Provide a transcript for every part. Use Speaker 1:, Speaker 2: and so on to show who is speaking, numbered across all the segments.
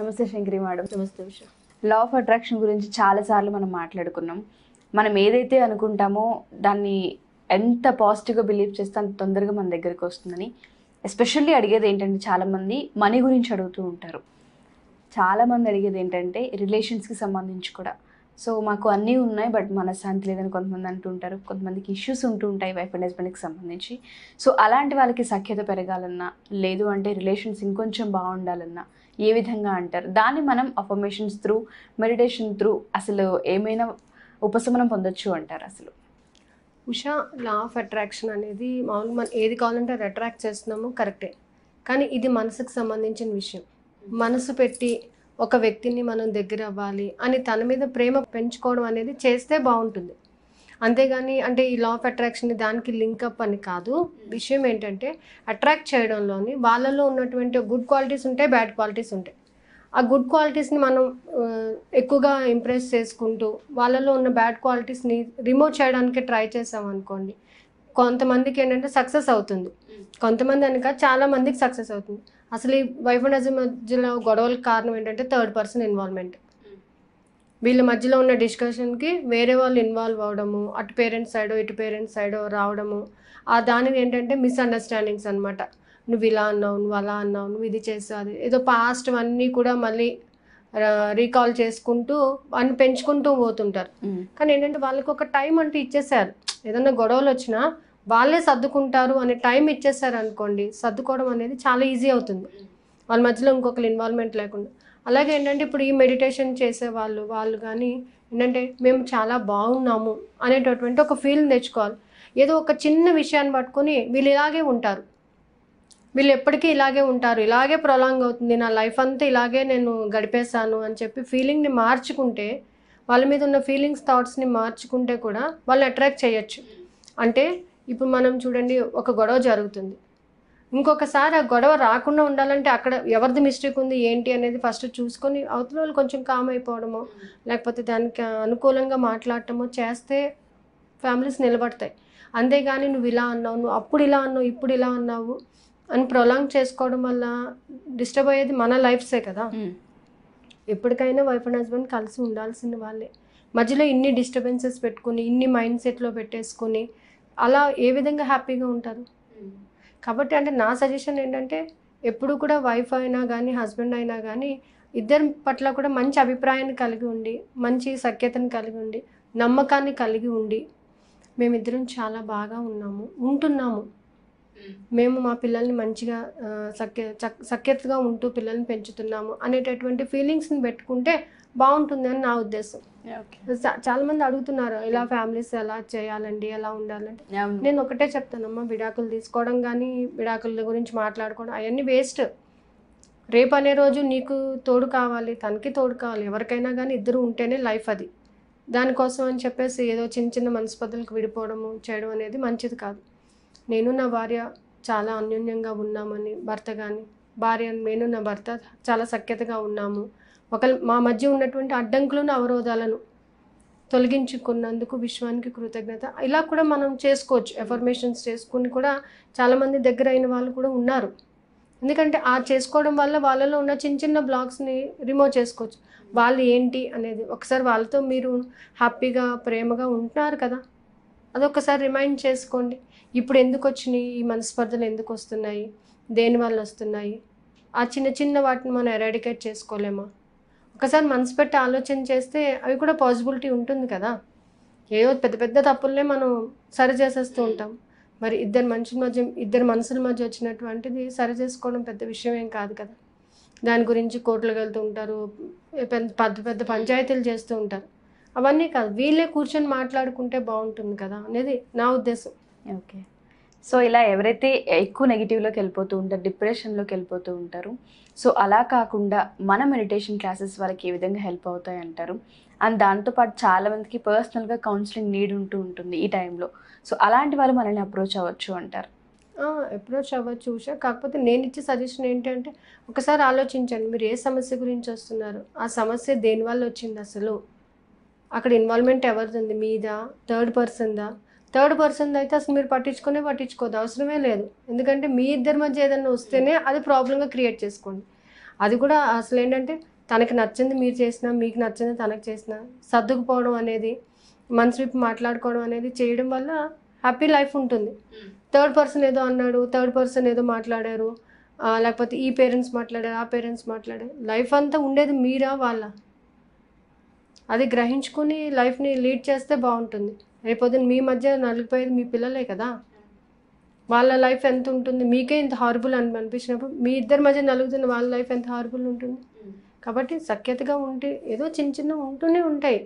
Speaker 1: నమస్తే శంకరి మేడం నమస్తే విషయం లా ఆఫ్ అట్రాక్షన్ గురించి చాలాసార్లు మనం మాట్లాడుకున్నాం మనం ఏదైతే అనుకుంటామో దాన్ని ఎంత పాజిటివ్గా బిలీవ్ చేస్తే అంత తొందరగా మన దగ్గరికి వస్తుందని ఎస్పెషల్లీ అడిగేది ఏంటంటే చాలామంది మనీ గురించి అడుగుతూ ఉంటారు చాలామంది అడిగేది ఏంటంటే రిలేషన్స్కి సంబంధించి కూడా సో మాకు అన్నీ ఉన్నాయి బట్ మనశ్శాంతి లేదని కొంతమంది అంటుంటారు కొంతమందికి ఇష్యూస్ ఉంటూ ఉంటాయి వైఫ్ అండ్ హస్బెండ్కి సంబంధించి సో అలాంటి వాళ్ళకి సఖ్యత పెరగాలన్నా లేదు అంటే రిలేషన్స్ ఇంకొంచెం బాగుండాలన్నా ఏ విధంగా అంటారు దాన్ని మనం అఫర్మేషన్స్ త్రూ మెడిటేషన్ త్రూ అసలు ఏమైనా ఉపశమనం పొందొచ్చు అంటారు అసలు
Speaker 2: ఉషా లా ఆఫ్ అట్రాక్షన్ అనేది మామూలుగా మనం ఏది కావాలంటే అది అట్రాక్ట్ చేస్తున్నాము కరెక్టే కానీ ఇది మనసుకు సంబంధించిన విషయం మనసు పెట్టి ఒక వ్యక్తిని మనం దగ్గర అవ్వాలి అని తన మీద ప్రేమ పెంచుకోవడం అనేది చేస్తే బాగుంటుంది అంతేగాని అంటే ఈ లా ఆఫ్ అట్రాక్షన్ దానికి అప్ అని కాదు విషయం ఏంటంటే అట్రాక్ట్ చేయడంలోని వాళ్ళలో ఉన్నటువంటి గుడ్ క్వాలిటీస్ ఉంటాయి బ్యాడ్ క్వాలిటీస్ ఉంటాయి ఆ గుడ్ క్వాలిటీస్ని మనం ఎక్కువగా ఇంప్రెస్ చేసుకుంటూ వాళ్ళలో ఉన్న బ్యాడ్ క్వాలిటీస్ని రిమూవ్ చేయడానికి ట్రై చేసాం అనుకోండి కొంతమందికి ఏంటంటే సక్సెస్ అవుతుంది కొంతమంది అనక చాలా మందికి సక్సెస్ అవుతుంది అసలు ఈ వైఫ్ అండ్ మధ్యలో గొడవలకు కారణం ఏంటంటే థర్డ్ పర్సన్ ఇన్వాల్వ్మెంట్ వీళ్ళ మధ్యలో ఉన్న డిస్కషన్కి వేరే వాళ్ళు ఇన్వాల్వ్ అవడము అటు పేరెంట్స్ సైడో ఇటు పేరెంట్స్ సైడో రావడము ఆ దానికి ఏంటంటే మిస్అండర్స్టాండింగ్స్ అనమాట నువ్వు ఇలా అన్నావు నువ్వు అలా అన్నావు నువ్వు ఇది చేసావు ఏదో పాస్ట్ అన్నీ కూడా మళ్ళీ రీకాల్ చేసుకుంటూ అన్ని పెంచుకుంటూ పోతుంటారు కానీ ఏంటంటే వాళ్ళకి ఒక టైం అంటే ఇచ్చేసారు ఏదన్నా గొడవలు వచ్చినా వాళ్ళే సర్దుకుంటారు అనే టైం ఇచ్చేసారు అనుకోండి సర్దుకోవడం అనేది చాలా ఈజీ అవుతుంది వాళ్ళ మధ్యలో ఇంకొకరు ఇన్వాల్వ్మెంట్ లేకుండా అలాగే ఏంటంటే ఇప్పుడు ఈ మెడిటేషన్ చేసే వాళ్ళు వాళ్ళు కానీ ఏంటంటే మేము చాలా బాగున్నాము అనేటటువంటి ఒక ఫీల్ తెచ్చుకోవాలి ఏదో ఒక చిన్న విషయాన్ని పట్టుకొని వీళ్ళు ఇలాగే ఉంటారు వీళ్ళు ఎప్పటికీ ఇలాగే ఉంటారు ఇలాగే ప్రొలాంగ్ అవుతుంది నా లైఫ్ అంతా ఇలాగే నేను గడిపేశాను అని చెప్పి ఫీలింగ్ని మార్చుకుంటే వాళ్ళ మీద ఉన్న ఫీలింగ్స్ థాట్స్ని మార్చుకుంటే కూడా వాళ్ళని అట్రాక్ట్ చేయొచ్చు అంటే ఇప్పుడు మనం చూడండి ఒక గొడవ జరుగుతుంది ఇంకొకసారి ఆ గొడవ రాకుండా ఉండాలంటే అక్కడ ఎవరిది మిస్టేక్ ఉంది ఏంటి అనేది ఫస్ట్ చూసుకొని అవతల వాళ్ళు కొంచెం కామ్ అయిపోవడమో లేకపోతే దానికి అనుకూలంగా మాట్లాడటమో చేస్తే ఫ్యామిలీస్ నిలబడతాయి అంతేగాని నువ్వు ఇలా అన్నావు నువ్వు అప్పుడు ఇలా అన్నావు ఇప్పుడు ఇలా అన్నావు అని ప్రొలాంగ్ చేసుకోవడం వల్ల డిస్టర్బ్ అయ్యేది మన లైఫ్సే కదా ఎప్పటికైనా వైఫ్ అండ్ హస్బెండ్ కలిసి ఉండాల్సిన వాళ్ళే మధ్యలో ఇన్ని డిస్టర్బెన్సెస్ పెట్టుకుని ఇన్ని మైండ్ సెట్లో పెట్టేసుకుని అలా ఏ విధంగా హ్యాపీగా ఉంటారు కాబట్టి అంటే నా సజెషన్ ఏంటంటే ఎప్పుడు కూడా వైఫ్ అయినా కానీ హస్బెండ్ అయినా కానీ ఇద్దరి పట్ల కూడా మంచి అభిప్రాయాన్ని కలిగి ఉండి మంచి సఖ్యతను కలిగి ఉండి నమ్మకాన్ని కలిగి ఉండి మేమిద్దరం చాలా బాగా ఉన్నాము ఉంటున్నాము hmm. మేము మా పిల్లల్ని మంచిగా సఖ్య సఖ్యతగా ఉంటూ పిల్లల్ని పెంచుతున్నాము అనేటటువంటి ఫీలింగ్స్ని పెట్టుకుంటే అని నా ఉద్దేశం చాలా మంది అడుగుతున్నారు ఇలా ఫ్యామిలీస్ ఎలా చేయాలండి ఎలా ఉండాలంటే నేను ఒకటే చెప్తానమ్మా విడాకులు తీసుకోవడం కానీ విడాకుల గురించి మాట్లాడుకోవడం అవన్నీ వేస్ట్ రేపు అనే రోజు నీకు తోడు కావాలి తనకి తోడు కావాలి ఎవరికైనా కానీ ఇద్దరు ఉంటేనే లైఫ్ అది దానికోసం అని చెప్పేసి ఏదో చిన్న చిన్న మనస్పతులకు విడిపోవడము చేయడం అనేది మంచిది కాదు నేను నా భార్య చాలా అన్యోన్యంగా ఉన్నామని భర్త కానీ భార్య నేను నా భర్త చాలా సఖ్యతగా ఉన్నాము ఒక మా మధ్య ఉన్నటువంటి అడ్డంకులను అవరోధాలను తొలగించుకున్నందుకు విశ్వానికి కృతజ్ఞత ఇలా కూడా మనం చేసుకోవచ్చు ఎఫర్మేషన్స్ చేసుకుని కూడా చాలామంది దగ్గర అయిన వాళ్ళు కూడా ఉన్నారు ఎందుకంటే ఆ చేసుకోవడం వల్ల వాళ్ళలో ఉన్న చిన్న చిన్న బ్లాగ్స్ని రిమూవ్ చేసుకోవచ్చు వాళ్ళు ఏంటి అనేది ఒకసారి వాళ్ళతో మీరు హ్యాపీగా ప్రేమగా ఉంటున్నారు కదా అదొకసారి రిమైండ్ చేసుకోండి ఇప్పుడు ఎందుకు వచ్చినాయి ఈ మనస్పర్ధలు ఎందుకు వస్తున్నాయి దేని వల్ల వస్తున్నాయి ఆ చిన్న చిన్న వాటిని మనం ఎరాడికేట్ చేసుకోలేమా ఒకసారి మనసు పెట్టి ఆలోచన చేస్తే అవి కూడా పాజిబిలిటీ ఉంటుంది కదా ఏదో పెద్ద పెద్ద తప్పులనే మనం సరి చేసేస్తూ ఉంటాం మరి ఇద్దరు మనుషుల మధ్య ఇద్దరు మనుషుల మధ్య వచ్చినటువంటిది సరి చేసుకోవడం పెద్ద విషయం ఏం కాదు కదా దాని గురించి కోర్టులకు వెళ్తూ ఉంటారు పెద్ద పెద్ద పంచాయతీలు చేస్తూ ఉంటారు అవన్నీ కాదు వీళ్ళే కూర్చొని మాట్లాడుకుంటే బాగుంటుంది కదా అనేది
Speaker 1: నా ఉద్దేశం ఓకే సో ఇలా ఎవరైతే ఎక్కువ నెగిటివ్లోకి వెళ్ళిపోతూ ఉంటారు డిప్రెషన్లోకి వెళ్ళిపోతూ ఉంటారు సో అలా కాకుండా మన మెడిటేషన్ క్లాసెస్ వాళ్ళకి ఏ విధంగా హెల్ప్ అవుతాయి అంటారు అండ్ దాంతోపాటు చాలామందికి పర్సనల్గా కౌన్సిలింగ్ నీడ్ ఉంటూ ఉంటుంది ఈ టైంలో సో అలాంటి వాళ్ళు మనల్ని అప్రోచ్ అవ్వచ్చు అంటారు
Speaker 2: అప్రోచ్ అవ్వచ్చు ఉషా కాకపోతే నేను ఇచ్చే సజెషన్ ఏంటంటే ఒకసారి ఆలోచించండి మీరు ఏ సమస్య గురించి వస్తున్నారు ఆ సమస్య దేనివల్ల వచ్చింది అసలు అక్కడ ఇన్వాల్వ్మెంట్ ఎవరిది మీదా థర్డ్ పర్సన్దా థర్డ్ పర్సన్ అయితే అసలు మీరు పట్టించుకునే పట్టించుకోదు అవసరమే లేదు ఎందుకంటే మీ ఇద్దరి మధ్య ఏదన్నా వస్తేనే అది ప్రాబ్లంగా క్రియేట్ చేసుకోండి అది కూడా అసలు ఏంటంటే తనకి నచ్చింది మీరు చేసినా మీకు నచ్చింది తనకు చేసినా సర్దుకుపోవడం అనేది మనసు విప్పి మాట్లాడుకోవడం అనేది చేయడం వల్ల హ్యాపీ లైఫ్ ఉంటుంది hmm. థర్డ్ పర్సన్ ఏదో అన్నాడు థర్డ్ పర్సన్ ఏదో మాట్లాడారు లేకపోతే ఈ పేరెంట్స్ మాట్లాడారు ఆ పేరెంట్స్ మాట్లాడారు లైఫ్ అంతా ఉండేది మీరా వాళ్ళ అది గ్రహించుకుని లైఫ్ని లీడ్ చేస్తే బాగుంటుంది రేపొద్దున మీ మధ్య నలిగిపోయేది మీ పిల్లలే కదా వాళ్ళ లైఫ్ ఎంత ఉంటుంది మీకే ఇంత హార్బుల్ అని అనిపించినప్పుడు మీ ఇద్దరి మధ్య నలుగుతున్న వాళ్ళ లైఫ్ ఎంత హార్బుల్ ఉంటుంది కాబట్టి సఖ్యతగా ఉంటే ఏదో చిన్న చిన్న ఉంటూనే ఉంటాయి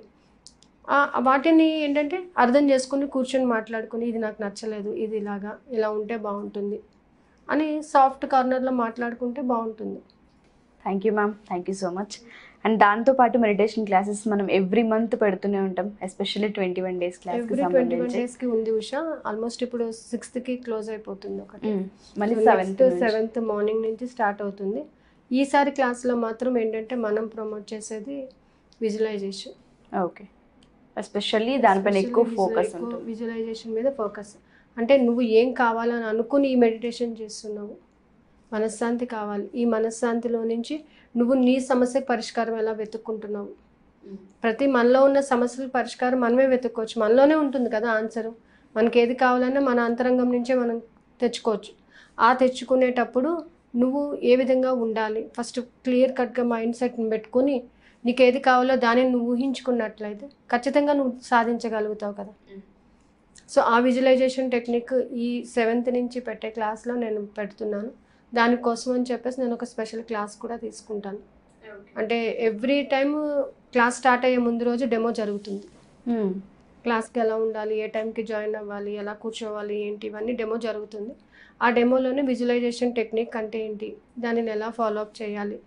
Speaker 2: వాటిని ఏంటంటే అర్థం చేసుకుని కూర్చొని మాట్లాడుకుని ఇది నాకు నచ్చలేదు ఇది ఇలాగా ఇలా ఉంటే బాగుంటుంది అని సాఫ్ట్ కార్నర్లో
Speaker 1: మాట్లాడుకుంటే బాగుంటుంది thank you ma'am thank you so much and దాంతోపాటు మెడిటేషన్ క్లాసెస్ మనం ఎవ్రీ మంత్ పెడుతూనే ఉంటాం especially twenty one days class twenty one డేస్కి
Speaker 2: ఉంది ఉషా ఆల్మోస్ట్ ఇప్పుడు సిక్స్త్కి క్లోజ్ అయిపోతుంది ఒకటి
Speaker 1: hmm. మళ్ళీ సెవెంత్ సెవెంత్
Speaker 2: మార్నింగ్ నుంచి స్టార్ట్ అవుతుంది ఈసారి క్లాస్లో మాత్రం ఏంటంటే మనం ప్రమోట్ చేసేది
Speaker 1: విజువలైజేషన్ ఓకే ఎస్పెషల్లీ దానిపైన ఎక్కువ ఫోకస్
Speaker 2: విజువలైజేషన్ మీద ఫోకస్ అంటే నువ్వు ఏం కావాలని అనుకుని ఈ మెడిటేషన్ చేస్తున్నావు మనశ్శాంతి కావాలి ఈ మనశ్శాంతిలో నుంచి నువ్వు నీ సమస్యకు పరిష్కారం ఎలా వెతుక్కుంటున్నావు ప్రతి మనలో ఉన్న సమస్యల పరిష్కారం మనమే వెతుక్కోవచ్చు మనలోనే ఉంటుంది కదా ఆన్సరు మనకి ఏది కావాలన్నా మన అంతరంగం నుంచే మనం తెచ్చుకోవచ్చు ఆ తెచ్చుకునేటప్పుడు నువ్వు ఏ విధంగా ఉండాలి ఫస్ట్ క్లియర్ కట్గా మైండ్ సెట్ని పెట్టుకుని నీకు ఏది కావాలో దానిని నువ్వు ఊహించుకున్నట్లయితే ఖచ్చితంగా నువ్వు సాధించగలుగుతావు కదా సో ఆ విజువలైజేషన్ టెక్నిక్ ఈ సెవెంత్ నుంచి పెట్టే క్లాస్లో నేను పెడుతున్నాను దానికోసం అని చెప్పేసి నేను ఒక స్పెషల్ క్లాస్ కూడా తీసుకుంటాను అంటే ఎవ్రీ టైమ్ క్లాస్ స్టార్ట్ అయ్యే ముందు రోజు డెమో జరుగుతుంది క్లాస్కి ఎలా ఉండాలి ఏ టైంకి జాయిన్ అవ్వాలి ఎలా కూర్చోవాలి ఏంటి ఇవన్నీ డెమో జరుగుతుంది ఆ డెమోలోనే విజువలైజేషన్ టెక్నిక్ అంటే ఏంటి దానిని ఎలా ఫాలో అప్ చేయాలి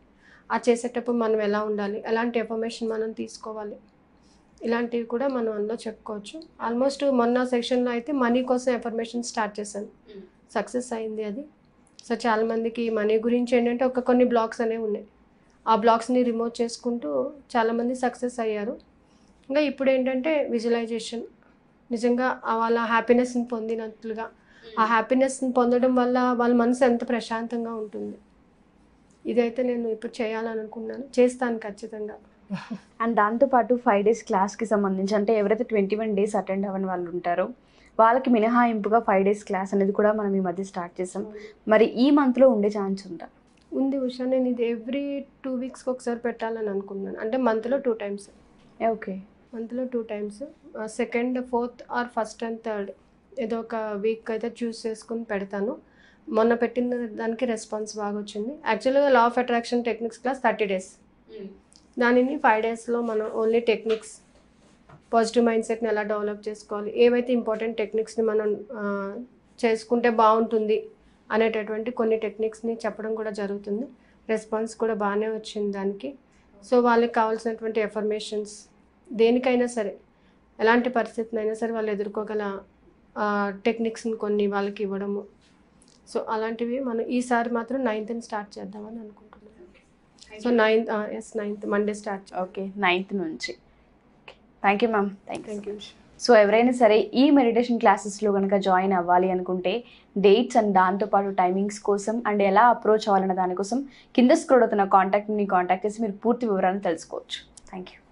Speaker 2: ఆ చేసేటప్పుడు మనం ఎలా ఉండాలి ఎలాంటి ఎఫర్మేషన్ మనం తీసుకోవాలి ఇలాంటివి కూడా మనం అందులో చెప్పుకోవచ్చు ఆల్మోస్ట్ మొన్న సెక్షన్లో అయితే మనీ కోసం ఎఫర్మేషన్ స్టార్ట్ చేశాను సక్సెస్ అయింది అది సో చాలామందికి మనీ గురించి ఏంటంటే ఒక కొన్ని బ్లాగ్స్ అనేవి ఉన్నాయి ఆ బ్లాగ్స్ని రిమూవ్ చేసుకుంటూ చాలామంది సక్సెస్ అయ్యారు ఇంకా ఇప్పుడు ఏంటంటే విజువలైజేషన్ నిజంగా వాళ్ళ హ్యాపీనెస్ని పొందినట్లుగా ఆ హ్యాపీనెస్ని పొందడం వల్ల వాళ్ళ మనసు ఎంత ప్రశాంతంగా ఉంటుంది
Speaker 1: ఇదైతే నేను ఇప్పుడు చేయాలని అనుకున్నాను చేస్తాను ఖచ్చితంగా అండ్ దాంతోపాటు ఫైవ్ డేస్ క్లాస్కి సంబంధించి అంటే ఎవరైతే ట్వంటీ వన్ డేస్ అటెండ్ అవ్వని వాళ్ళు ఉంటారో వాళ్ళకి మినహాయింపుగా ఫైవ్ డేస్ క్లాస్ అనేది కూడా మనం ఈ మధ్య స్టార్ట్ చేసాం మరి ఈ మంత్లో ఉండే ఛాన్స్ ఉందా
Speaker 2: ఉంది ఉషా నేను ఇది ఎవ్రీ టూ వీక్స్కి ఒకసారి పెట్టాలని అనుకున్నాను అంటే మంత్లో టూ టైమ్స్ ఓకే మంత్లో two times second fourth or first and third ఏదో ఒక వీక్ అయితే చూస్ చేసుకుని పెడతాను మొన్న పెట్టిన దానికి రెస్పాన్స్ బాగా వచ్చింది యాక్చువల్గా law of attraction techniques class thirty days దానిని ఫైవ్ డేస్లో మనం ఓన్లీ టెక్నిక్స్ పాజిటివ్ మైండ్ సెట్ని ఎలా డెవలప్ చేసుకోవాలి ఏవైతే ఇంపార్టెంట్ టెక్నిక్స్ని మనం చేసుకుంటే బాగుంటుంది అనేటటువంటి కొన్ని టెక్నిక్స్ని చెప్పడం కూడా జరుగుతుంది రెస్పాన్స్ కూడా బాగానే వచ్చింది దానికి సో వాళ్ళకి కావాల్సినటువంటి ఎఫర్మేషన్స్ దేనికైనా సరే ఎలాంటి పరిస్థితినైనా సరే వాళ్ళు ఎదుర్కోగల టెక్నిక్స్ని కొన్ని వాళ్ళకి ఇవ్వడము సో అలాంటివి మనం ఈసారి మాత్రం నైన్త్ని స్టార్ట్ చేద్దామని అనుకుంటున్నాం so
Speaker 1: ninth yes ninth Monday start okay ninth నుంచి thank you ma'am thank you so ఎవరైనా సరే ఈ మెడిటేషన్ క్లాసెస్లో కనుక జాయిన్ అవ్వాలి అనుకుంటే డేట్స్ అండ్ దాంతోపాటు టైమింగ్స్ కోసం అండ్ ఎలా అప్రోచ్ అవ్వాలన్న దానికోసం కింద స్క్రోడ్ అవుతున్న కాంటాక్ట్ని కాంటాక్ట్ చేసి మీరు పూర్తి వివరాలను తెలుసుకోవచ్చు థ్యాంక్ యూ